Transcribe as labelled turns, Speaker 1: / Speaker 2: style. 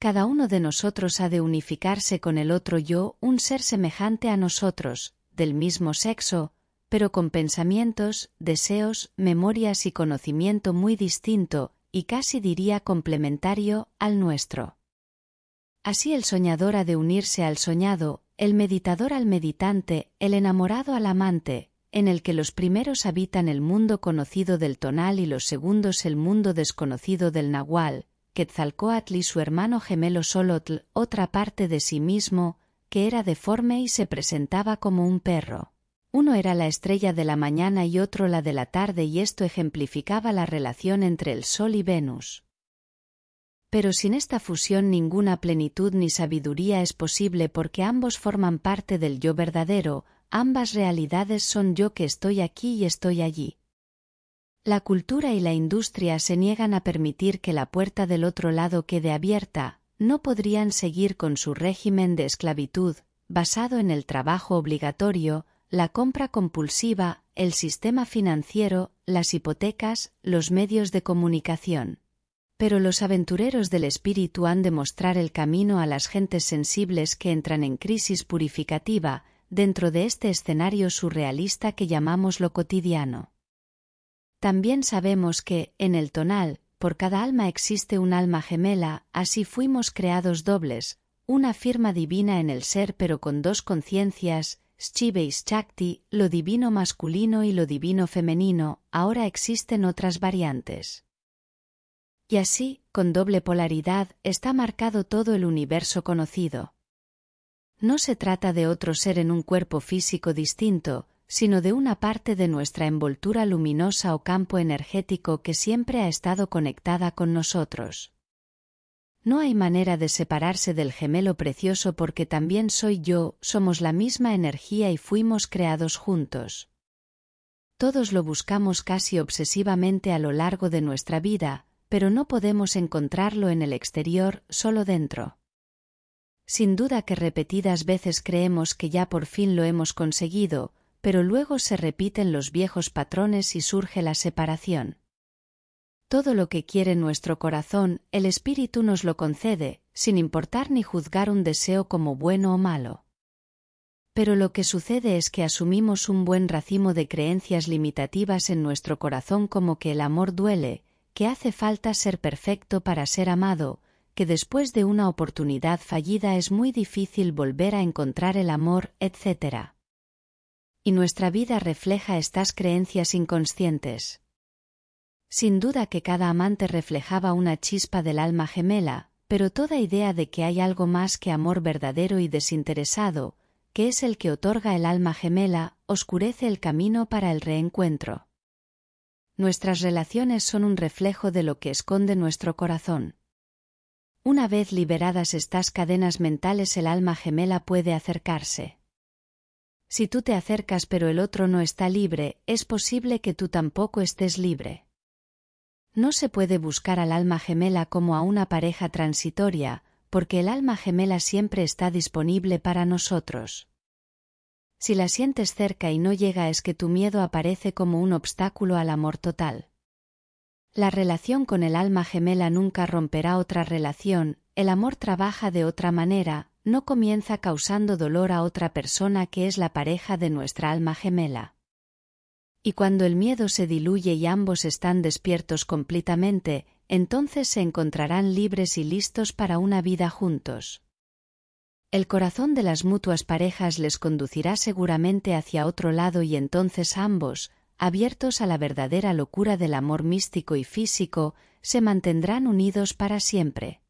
Speaker 1: Cada uno de nosotros ha de unificarse con el otro yo, un ser semejante a nosotros, del mismo sexo, pero con pensamientos, deseos, memorias y conocimiento muy distinto, y casi diría complementario, al nuestro. Así el soñador ha de unirse al soñado, el meditador al meditante, el enamorado al amante, en el que los primeros habitan el mundo conocido del tonal y los segundos el mundo desconocido del nahual, Quetzalcoatl y su hermano gemelo Solotl, otra parte de sí mismo, que era deforme y se presentaba como un perro. Uno era la estrella de la mañana y otro la de la tarde y esto ejemplificaba la relación entre el Sol y Venus. Pero sin esta fusión ninguna plenitud ni sabiduría es posible porque ambos forman parte del yo verdadero, ambas realidades son yo que estoy aquí y estoy allí. La cultura y la industria se niegan a permitir que la puerta del otro lado quede abierta, no podrían seguir con su régimen de esclavitud, basado en el trabajo obligatorio, la compra compulsiva, el sistema financiero, las hipotecas, los medios de comunicación. Pero los aventureros del espíritu han de mostrar el camino a las gentes sensibles que entran en crisis purificativa, dentro de este escenario surrealista que llamamos lo cotidiano. También sabemos que, en el tonal, por cada alma existe un alma gemela, así fuimos creados dobles, una firma divina en el ser pero con dos conciencias, Shiva lo divino masculino y lo divino femenino, ahora existen otras variantes. Y así, con doble polaridad, está marcado todo el universo conocido. No se trata de otro ser en un cuerpo físico distinto, sino de una parte de nuestra envoltura luminosa o campo energético que siempre ha estado conectada con nosotros. No hay manera de separarse del gemelo precioso porque también soy yo, somos la misma energía y fuimos creados juntos. Todos lo buscamos casi obsesivamente a lo largo de nuestra vida, pero no podemos encontrarlo en el exterior, solo dentro. Sin duda que repetidas veces creemos que ya por fin lo hemos conseguido, pero luego se repiten los viejos patrones y surge la separación. Todo lo que quiere nuestro corazón, el espíritu nos lo concede, sin importar ni juzgar un deseo como bueno o malo. Pero lo que sucede es que asumimos un buen racimo de creencias limitativas en nuestro corazón como que el amor duele, que hace falta ser perfecto para ser amado, que después de una oportunidad fallida es muy difícil volver a encontrar el amor, etc y nuestra vida refleja estas creencias inconscientes. Sin duda que cada amante reflejaba una chispa del alma gemela, pero toda idea de que hay algo más que amor verdadero y desinteresado, que es el que otorga el alma gemela, oscurece el camino para el reencuentro. Nuestras relaciones son un reflejo de lo que esconde nuestro corazón. Una vez liberadas estas cadenas mentales el alma gemela puede acercarse. Si tú te acercas pero el otro no está libre, es posible que tú tampoco estés libre. No se puede buscar al alma gemela como a una pareja transitoria, porque el alma gemela siempre está disponible para nosotros. Si la sientes cerca y no llega es que tu miedo aparece como un obstáculo al amor total. La relación con el alma gemela nunca romperá otra relación, el amor trabaja de otra manera, no comienza causando dolor a otra persona que es la pareja de nuestra alma gemela. Y cuando el miedo se diluye y ambos están despiertos completamente, entonces se encontrarán libres y listos para una vida juntos. El corazón de las mutuas parejas les conducirá seguramente hacia otro lado y entonces ambos, abiertos a la verdadera locura del amor místico y físico, se mantendrán unidos para siempre.